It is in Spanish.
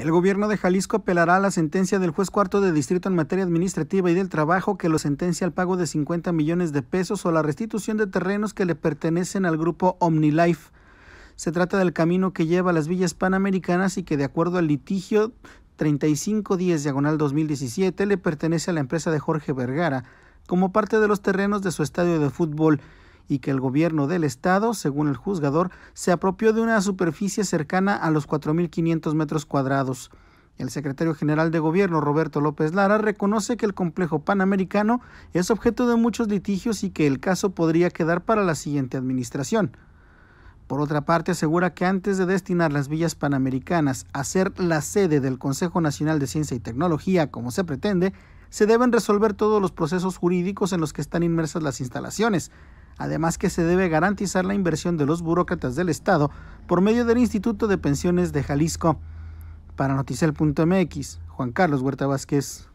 El gobierno de Jalisco apelará a la sentencia del juez cuarto de distrito en materia administrativa y del trabajo que lo sentencia al pago de 50 millones de pesos o la restitución de terrenos que le pertenecen al grupo OmniLife. Se trata del camino que lleva a las villas panamericanas y que de acuerdo al litigio 3510 diagonal 2017 le pertenece a la empresa de Jorge Vergara como parte de los terrenos de su estadio de fútbol y que el gobierno del estado, según el juzgador, se apropió de una superficie cercana a los 4.500 metros cuadrados. El secretario general de gobierno, Roberto López Lara, reconoce que el complejo panamericano es objeto de muchos litigios y que el caso podría quedar para la siguiente administración. Por otra parte, asegura que antes de destinar las villas panamericanas a ser la sede del Consejo Nacional de Ciencia y Tecnología, como se pretende, se deben resolver todos los procesos jurídicos en los que están inmersas las instalaciones, además que se debe garantizar la inversión de los burócratas del Estado por medio del Instituto de Pensiones de Jalisco. Para Noticel.mx, Juan Carlos Huerta Vázquez.